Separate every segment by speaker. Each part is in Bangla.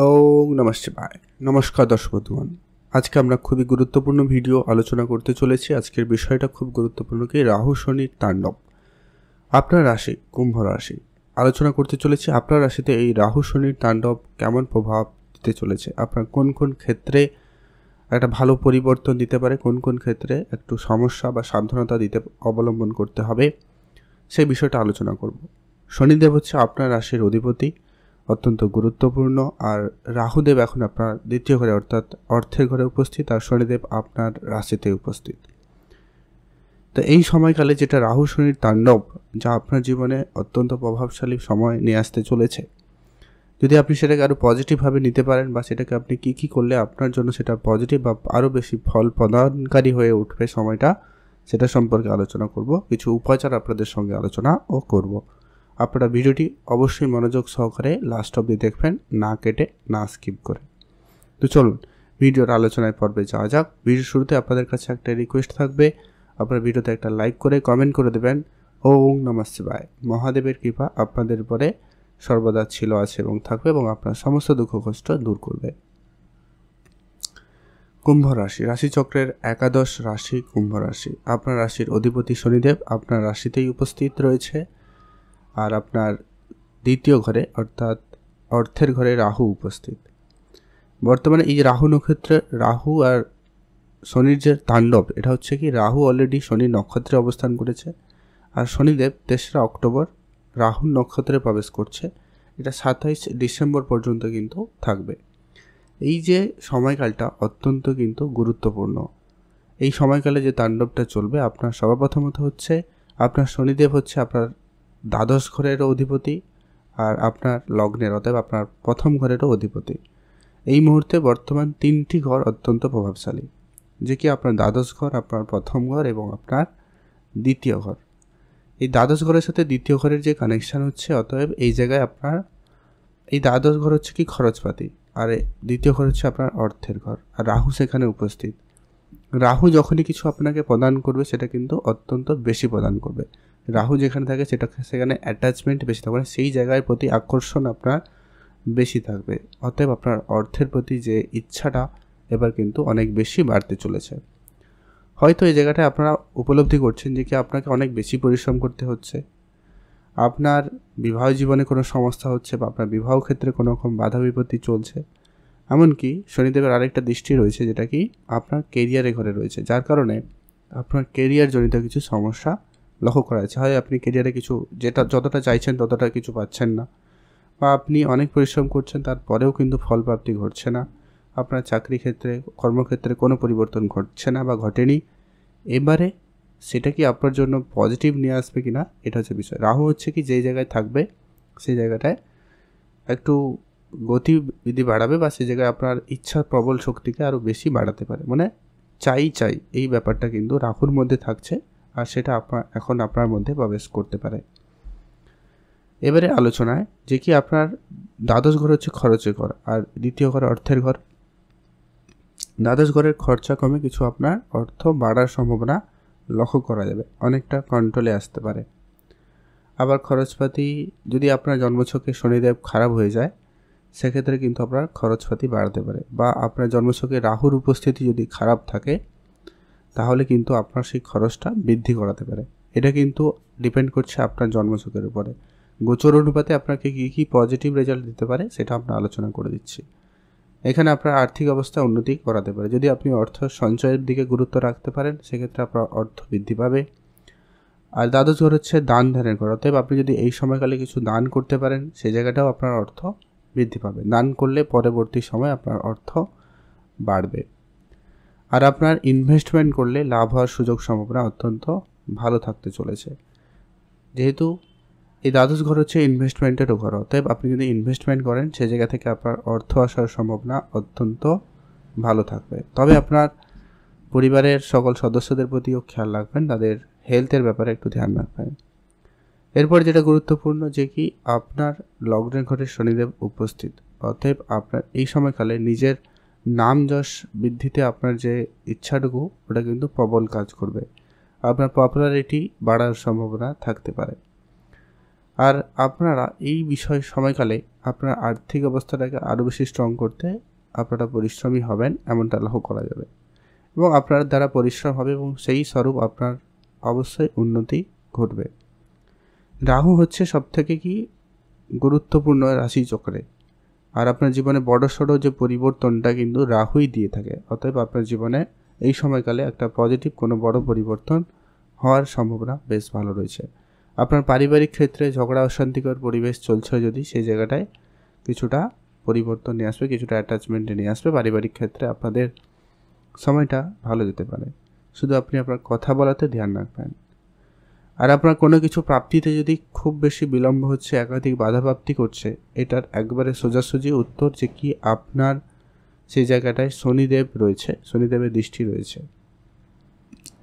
Speaker 1: ও নমঃ ভাই নমস্কার দর্শক বন্ধুগণ আজকে আমরা খুবই গুরুত্বপূর্ণ ভিডিও আলোচনা করতে চলেছি আজকের বিষয়টা খুব গুরুত্বপূর্ণ কি রাহু শনির তাণ্ডব আপনার রাশি কুম্ভ রাশি আলোচনা করতে চলেছি আপনার রাশিতে এই রাহু শনির তাণ্ডব কেমন প্রভাব দিতে চলেছে আপনার কোন কোন ক্ষেত্রে একটা ভালো পরিবর্তন দিতে পারে কোন কোন ক্ষেত্রে একটু সমস্যা বা সাবধানতা দিতে অবলম্বন করতে হবে সেই বিষয়টা আলোচনা করব শনিদেব হচ্ছে আপনার রাশির অধিপতি অত্যন্ত গুরুত্বপূর্ণ আর রাহুদেব এখন আপনার দ্বিতীয় ঘরে অর্থাৎ অর্থের ঘরে উপস্থিত আর শনিদেব আপনার রাশিতে উপস্থিত তো এই সময়কালে যেটা রাহু শনির তাণ্ডব যা আপনার জীবনে অত্যন্ত প্রভাবশালী সময় নিয়ে আসতে চলেছে যদি আপনি সেটাকে আরও পজিটিভভাবে নিতে পারেন বা সেটাকে আপনি কী কী করলে আপনার জন্য সেটা পজিটিভ বা আরও বেশি ফল প্রদানকারী হয়ে উঠবে সময়টা সেটা সম্পর্কে আলোচনা করব কিছু উপাচার আপনাদের সঙ্গে আলোচনা ও করব আপনারা ভিডিওটি অবশ্যই মনোযোগ সহকারে লাস্ট অবধি দেখবেন না কেটে না স্কিপ করে তো চলুন ভিডিওর আলোচনায় পর্বে যাওয়া যাক ভিডিও শুরুতে আপনাদের কাছে একটা রিকোয়েস্ট থাকবে আপনারা ভিডিওতে একটা লাইক করে কমেন্ট করে দেবেন ওং নমস্তে ভাই মহাদেবের কৃপা আপনাদের উপরে সর্বদা ছিল আছে এবং থাকবে এবং আপনার সমস্ত দুঃখ কষ্ট দূর করবে কুম্ভ রাশি রাশিচক্রের একাদশ রাশি কুম্ভ রাশি আপনার রাশির অধিপতি শনিদেব আপনার রাশিতেই উপস্থিত রয়েছে আর আপনার দ্বিতীয় ঘরে অর্থাৎ অর্থের ঘরে রাহু উপস্থিত বর্তমানে এই রাহু নক্ষত্রে রাহু আর শনির যে তাণ্ডব এটা হচ্ছে কি রাহু অলরেডি শনি নক্ষত্রে অবস্থান করেছে আর শনিদেব তেসরা অক্টোবর রাহু নক্ষত্রে প্রবেশ করছে এটা সাতাইশ ডিসেম্বর পর্যন্ত কিন্তু থাকবে এই যে সময়কালটা অত্যন্ত কিন্তু গুরুত্বপূর্ণ এই সময়কালে যে তাণ্ডবটা চলবে আপনার সর্বপ্রথমত হচ্ছে আপনার শনিদেব হচ্ছে আপনার দ্বাদশ ঘরেরও অধিপতি আর আপনার লগ্নের অতএব আপনার প্রথম ঘরেরও অধিপতি এই মুহূর্তে বর্তমান তিনটি ঘর অত্যন্ত প্রভাবশালী যে কি আপনার দ্বাদশ ঘর আপনার প্রথম ঘর এবং আপনার দ্বিতীয় ঘর এই দ্বাদশ ঘরের সাথে দ্বিতীয় ঘরের যে কানেকশান হচ্ছে অতএব এই জায়গায় আপনার এই দ্বাদশ ঘর হচ্ছে কি খরচপাতি আর দ্বিতীয় ঘর হচ্ছে আপনার অর্থের ঘর আর রাহু সেখানে উপস্থিত রাহু যখনই কিছু আপনাকে প্রদান করবে সেটা কিন্তু অত্যন্ত বেশি প্রদান করবে রাহু যেখানে থাকে সেটা সেখানে অ্যাটাচমেন্ট বেশি থাকবে সেই জায়গার প্রতি আকর্ষণ আপনার বেশি থাকবে অতএব আপনার অর্থের প্রতি যে ইচ্ছাটা এবার কিন্তু অনেক বেশি বাড়তে চলেছে হয়তো এই জায়গাটা আপনারা উপলব্ধি করছেন যে কি আপনাকে অনেক বেশি পরিশ্রম করতে হচ্ছে আপনার বিবাহ জীবনে কোনো সমস্যা হচ্ছে বা আপনার বিবাহ ক্ষেত্রে কোনো রকম বাধা বিপত্তি চলছে এমনকি শনিদেবের আরেকটা দৃষ্টি রয়েছে যেটা কি আপনার কেরিয়ারে ঘরে রয়েছে যার কারণে আপনার কেরিয়ার জনিত কিছু সমস্যা লক্ষ্য করা যাচ্ছে হয় আপনি কেরিয়ারে কিছু যেটা যতটা চাইছেন ততটা কিছু পাচ্ছেন না বা আপনি অনেক পরিশ্রম করছেন তারপরেও কিন্তু ফলপ্রাপ্তি ঘটছে না আপনার চাকরি ক্ষেত্রে কর্মক্ষেত্রে কোনো পরিবর্তন ঘটছে না বা ঘটেনি এবারে সেটা কি আপনার জন্য পজিটিভ নিয়ে আসবে কি না এটা হচ্ছে বিষয় রাহু হচ্ছে কি যেই জায়গায় থাকবে সেই জায়গাটায় একটু গতিবিধি বাড়াবে বা সেই জায়গায় আপনার ইচ্ছা প্রবল শক্তিকে আরও বেশি বাড়াতে পারে মানে চাই চাই এই ব্যাপারটা কিন্তু রাহুর মধ্যে থাকছে আর সেটা আপনার এখন আপনার মধ্যে প্রবেশ করতে পারে এবারে আলোচনায় যে কি আপনার দ্বাদশ ঘর হচ্ছে খরচের ঘর আর দ্বিতীয় ঘর অর্থের ঘর দ্বাদশ ঘরের খরচা কমে কিছু আপনার অর্থ বাড়ার সম্ভাবনা লক্ষ্য করা যাবে অনেকটা কন্ট্রোলে আসতে পারে আবার খরচপাতি যদি আপনার জন্মছকে শনিদেব খারাপ হয়ে যায় সেক্ষেত্রে কিন্তু আপনার খরচপাতি বাড়তে পারে বা আপনার জন্মছকে রাহুর উপস্থিতি যদি খারাপ থাকে তাহলে কিন্তু আপনার সেই খরচটা বৃদ্ধি করাতে পারে এটা কিন্তু ডিপেন্ড করছে আপনার জন্মসুখের উপরে গোচর অনুপাতে আপনাকে কী কী পজিটিভ রেজাল্ট দিতে পারে সেটা আমরা আলোচনা করে দিচ্ছি এখানে আপনার আর্থিক অবস্থা উন্নতি করাতে পারে যদি আপনি অর্থ সঞ্চয়ের দিকে গুরুত্ব রাখতে পারেন সেক্ষেত্রে আপনার অর্থ বৃদ্ধি পাবে আর দ্বাদশ ঘর হচ্ছে দান ধ্যানের ঘর অতএব আপনি যদি এই সময়কালে কিছু দান করতে পারেন সে জায়গাটাও আপনার অর্থ বৃদ্ধি পাবে দান করলে পরবর্তী সময় আপনার অর্থ বাড়বে আর আপনার ইনভেস্টমেন্ট করলে লাভ হওয়ার সুযোগ সম্ভাবনা অত্যন্ত ভালো থাকতে চলেছে যেহেতু এই দ্বাদশ ঘর হচ্ছে ইনভেস্টমেন্টেরও ঘর অতএব আপনি যদি ইনভেস্টমেন্ট করেন সে জায়গা থেকে আপনার অর্থ আসার সম্ভাবনা অত্যন্ত ভালো থাকবে তবে আপনার পরিবারের সকল সদস্যদের প্রতিও খেয়াল রাখবেন তাদের হেলথের ব্যাপারে একটু ধ্যান রাখবেন এরপর যেটা গুরুত্বপূর্ণ যে কি আপনার লগ্নের ঘরে শনিদেব উপস্থিত অতএব আপনার এই সময়কালে নিজের নাম যশ বৃদ্ধিতে আপনার যে ইচ্ছাটুকু ওটা কিন্তু প্রবল কাজ করবে আপনার পপুলারিটি বাড়ার সম্ভাবনা থাকতে পারে আর আপনারা এই বিষয় সময়কালে আপনার আর্থিক অবস্থাটাকে আরও বেশি স্ট্রং করতে আপনারা পরিশ্রমী হবেন এমনটা লক্ষ্য করা যাবে এবং আপনার দ্বারা পরিশ্রম হবে এবং সেই স্বরূপ আপনার অবশ্যই উন্নতি ঘটবে রাহু হচ্ছে সবথেকে কি গুরুত্বপূর্ণ রাশি চক্রে আর আপনার জীবনে বড় সড়ো যে পরিবর্তনটা কিন্তু রাহুই দিয়ে থাকে অতএব আপনার জীবনে এই সময়কালে একটা পজিটিভ কোনো বড় পরিবর্তন হওয়ার সম্ভাবনা বেশ ভালো রয়েছে আপনার পারিবারিক ক্ষেত্রে ঝগড়া অশান্তিকর পরিবেশ চলছে যদি সেই জায়গাটায় কিছুটা পরিবর্তন নিয়ে আসবে কিছুটা অ্যাটাচমেন্ট নিয়ে আসবে পারিবারিক ক্ষেত্রে আপনাদের সময়টা ভালো যেতে পারে শুধু আপনি আপনার কথা বলাতে ধ্যান রাখবেন আর আপনার কোনো কিছু প্রাপ্তিতে যদি খুব বেশি বিলম্ব হচ্ছে একাধিক বাধাপ্রাপ্তি করছে এটার একবারে সোজাসুজি উত্তর যে কি আপনার সেই জায়গাটায় শনিদেব রয়েছে শনিদেবের দৃষ্টি রয়েছে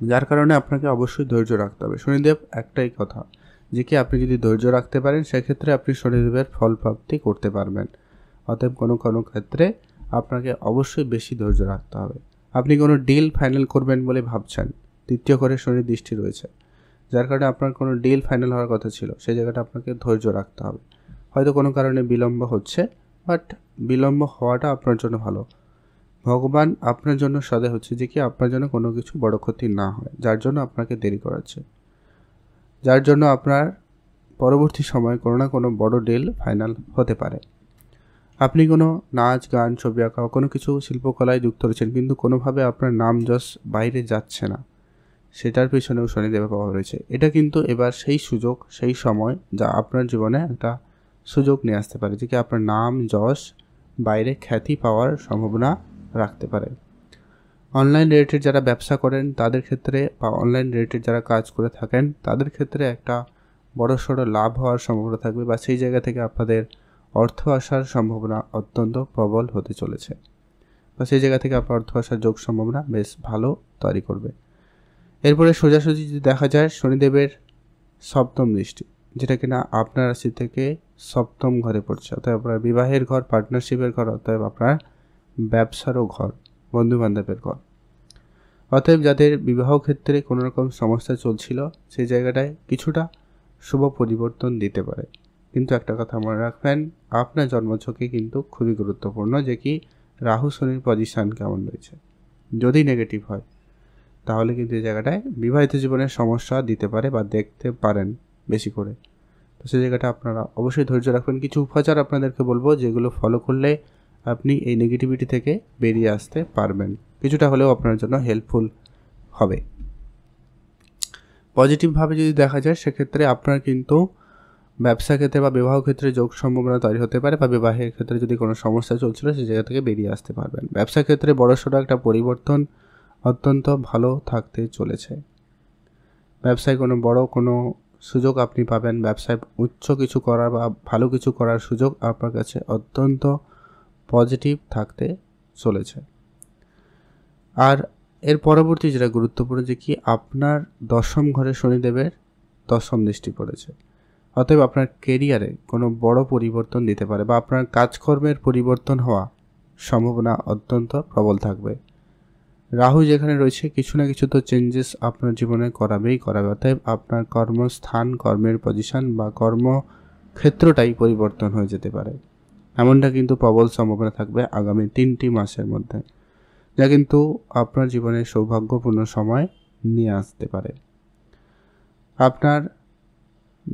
Speaker 1: যার কারণে আপনাকে অবশ্যই ধৈর্য রাখতে হবে শনিদেব একটাই কথা যে কি আপনি যদি ধৈর্য রাখতে পারেন সেক্ষেত্রে আপনি শনিদেবের ফল প্রাপ্তি করতে পারবেন অতএব কোনো কোনো ক্ষেত্রে আপনাকে অবশ্যই বেশি ধৈর্য রাখতে হবে আপনি কোনো ডিল ফাইনাল করবেন বলে ভাবছেন তৃতীয় করে শনির দৃষ্টি রয়েছে যার কারণে আপনার কোনো ডিল ফাইনাল হওয়ার কথা ছিল সেই জায়গাটা আপনাকে ধৈর্য রাখতে হবে হয়তো কোনো কারণে বিলম্ব হচ্ছে বাট বিলম্ব হওয়াটা আপনার জন্য ভালো ভগবান আপনার জন্য সদে হচ্ছে যে কি আপনার জন্য কোনো কিছু বড় ক্ষতি না হয় যার জন্য আপনাকে দেরি করাচ্ছে যার জন্য আপনার পরবর্তী সময়ে কোনো না কোনো বড় ডিল ফাইনাল হতে পারে আপনি কোনো নাচ গান ছবি আঁকা কোনো কিছু শিল্পকলায় যুক্ত রয়েছেন কিন্তু কোনোভাবে আপনার নাম যশ বাইরে যাচ্ছে না সেটার পিছনেও শনিদেবের প্রভাব রয়েছে এটা কিন্তু এবার সেই সুযোগ সেই সময় যা আপনার জীবনে একটা সুযোগ নিয়ে আসতে পারে যে কি আপনার নাম যশ বাইরে খ্যাতি পাওয়ার সম্ভাবনা রাখতে পারে অনলাইন রিলেটেড যারা ব্যবসা করেন তাদের ক্ষেত্রে বা অনলাইন রিলেটেড যারা কাজ করে থাকেন তাদের ক্ষেত্রে একটা বড় সড়ো লাভ হওয়ার সম্ভাবনা থাকবে বা সেই জায়গা থেকে আপনাদের অর্থ আসার সম্ভাবনা অত্যন্ত প্রবল হতে চলেছে বা সেই জায়গা থেকে আপনার অর্থ আসার যোগ সম্ভাবনা বেশ ভালো তৈরি করবে এরপরে সোজাসুজি যদি দেখা যায় শনিদেবের সপ্তম দৃষ্টি যেটা কিনা আপনার রাশি থেকে সপ্তম ঘরে পড়ছে অতএব আপনার বিবাহের ঘর পার্টনারশিপের ঘর অতএব আপনার ব্যবসারও ঘর বন্ধুবান্ধবের ঘর অতএব যাদের বিবাহ ক্ষেত্রে কোনো রকম সমস্যা চলছিল সেই জায়গাটায় কিছুটা শুভ পরিবর্তন দিতে পারে কিন্তু একটা কথা মনে রাখবেন আপনার জন্মছকে কিন্তু খুবই গুরুত্বপূর্ণ যে কি রাহু শনির পজিশান কেমন রয়েছে যদি নেগেটিভ হয় তাহলে কিন্তু এই জায়গাটায় বিবাহিত জীবনের সমস্যা দিতে পারে বা দেখতে পারেন বেশি করে তো সেই জায়গাটা আপনারা অবশ্যই ধৈর্য রাখবেন কিছু উপচার আপনাদেরকে বলবো যেগুলো ফলো করলে আপনি এই নেগেটিভিটি থেকে বেরিয়ে আসতে পারবেন কিছুটা হলেও আপনার জন্য হেল্পফুল হবে পজিটিভভাবে যদি দেখা যায় সেক্ষেত্রে আপনার কিন্তু ব্যবসা ক্ষেত্রে বা বিবাহ ক্ষেত্রে যোগ সম্ভাবনা তৈরি হতে পারে বা বিবাহের ক্ষেত্রে যদি কোনো সমস্যা চলছিল সেই জায়গা থেকে বেরিয়ে আসতে পারবেন ব্যবসা ক্ষেত্রে বড়সড় একটা পরিবর্তন অত্যন্ত ভালো থাকতে চলেছে ব্যবসায় কোনো বড় কোনো সুযোগ আপনি পাবেন ব্যবসায় উচ্চ কিছু করার বা ভালো কিছু করার সুযোগ আপনার কাছে অত্যন্ত পজিটিভ থাকতে চলেছে আর এর পরবর্তী যেটা গুরুত্বপূর্ণ যে কি আপনার দশম ঘরে শনিদেবের দশম দৃষ্টি পড়েছে অতএব আপনার কেরিয়ারে কোনো বড় পরিবর্তন দিতে পারে বা আপনার কাজকর্মের পরিবর্তন হওয়া সম্ভাবনা অত্যন্ত প্রবল থাকবে রাহু যেখানে রয়েছে কিছু না কিছু তো চেঞ্জেস আপনার জীবনে করাবেই করাবে অতএব আপনার কর্মস্থান কর্মের পজিশন বা কর্মক্ষেত্রটাই পরিবর্তন হয়ে যেতে পারে এমনটা কিন্তু প্রবল সম্ভাবনা থাকবে আগামী তিনটি মাসের মধ্যে যা কিন্তু আপনার জীবনে সৌভাগ্যপূর্ণ সময় নিয়ে আসতে পারে আপনার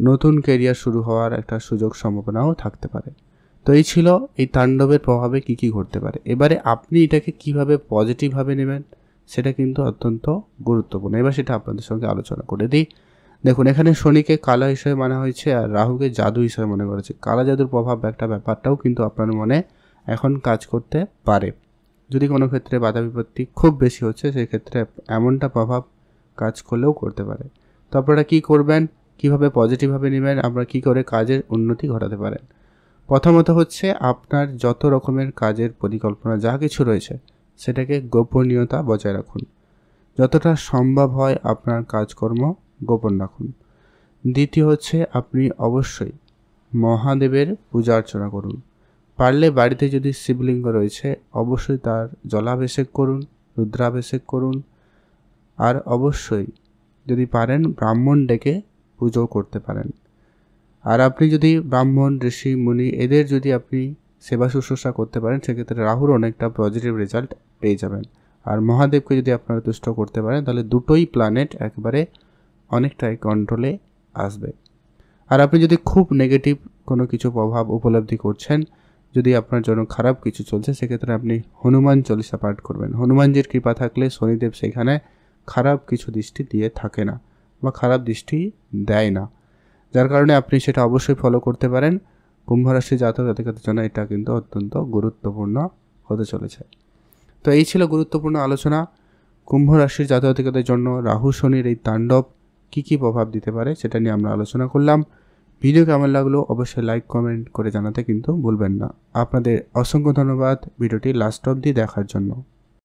Speaker 1: নতুন কেরিয়ার শুরু হওয়ার একটা সুযোগ সম্ভাবনাও থাকতে পারে তো এই ছিল এই তাণ্ডবের প্রভাবে কি কি ঘটতে পারে এবারে আপনি এটাকে কিভাবে পজিটিভভাবে নেবেন সেটা কিন্তু অত্যন্ত গুরুত্বপূর্ণ এবার সেটা আপনাদের সঙ্গে আলোচনা করে দিই দেখুন এখানে শনিকে কালা হিসেবে মানা হয়েছে আর রাহুকে জাদু হিসেবে মনে করেছে কালা জাদুর প্রভাব একটা ব্যাপারটাও কিন্তু আপনার মনে এখন কাজ করতে পারে যদি কোনো ক্ষেত্রে বাধা বিপত্তি খুব বেশি হচ্ছে সেক্ষেত্রে এমনটা প্রভাব কাজ করলেও করতে পারে তো আপনারা কী করবেন কীভাবে পজিটিভভাবে নেবেন আপনারা কী করে কাজের উন্নতি ঘটাতে পারেন প্রথমত হচ্ছে আপনার যত রকমের কাজের পরিকল্পনা যা কিছু রয়েছে সেটাকে গোপনীয়তা বজায় রাখুন যতটা সম্ভব হয় আপনার কাজকর্ম গোপন রাখুন দ্বিতীয় হচ্ছে আপনি অবশ্যই মহাদেবের পূজা অর্চনা করুন পারলে বাড়িতে যদি শিবলিঙ্গ রয়েছে অবশ্যই তার জলাভিষেক করুন রুদ্রাভিষেক করুন আর অবশ্যই যদি পারেন ব্রাহ্মণ ডেকে পুজো করতে পারেন আর আপনি যদি ব্রাহ্মণ ঋষি মুনি এদের যদি আপনি সেবা শুশ্রূষা করতে পারেন সেক্ষেত্রে রাহুর অনেকটা পজিটিভ রেজাল্ট পেয়ে যাবেন আর মহাদেবকে যদি আপনারা তুষ্ট করতে পারেন তাহলে দুটোই প্ল্যানেট একবারে অনেকটাই কন্ট্রোলে আসবে আর আপনি যদি খুব নেগেটিভ কোনো কিছু প্রভাব উপলব্ধি করছেন যদি আপনার জন্য খারাপ কিছু চলছে সেক্ষেত্রে আপনি হনুমান চল্লিশা পাঠ করবেন হনুমানজির কৃপা থাকলে শনিদেব সেখানে খারাপ কিছু দৃষ্টি দিয়ে থাকে না বা খারাপ দৃষ্টি দেয় না যার কারণে আপনি সেটা অবশ্যই ফলো করতে পারেন কুম্ভ রাশি জাতক জাতিকাদের জন্য এটা কিন্তু অত্যন্ত গুরুত্বপূর্ণ হতে চলেছে তো এই ছিল গুরুত্বপূর্ণ আলোচনা কুম্ভ রাশির জাতক জাতিকাদের জন্য রাহু শনির এই তাণ্ডব কী কী প্রভাব দিতে পারে সেটা নিয়ে আমরা আলোচনা করলাম ভিডিও কেমন লাগলো অবশ্যই লাইক কমেন্ট করে জানাতে কিন্তু ভুলবেন না আপনাদের অসংখ্য ধন্যবাদ ভিডিওটি লাস্ট অবধি দেখার জন্য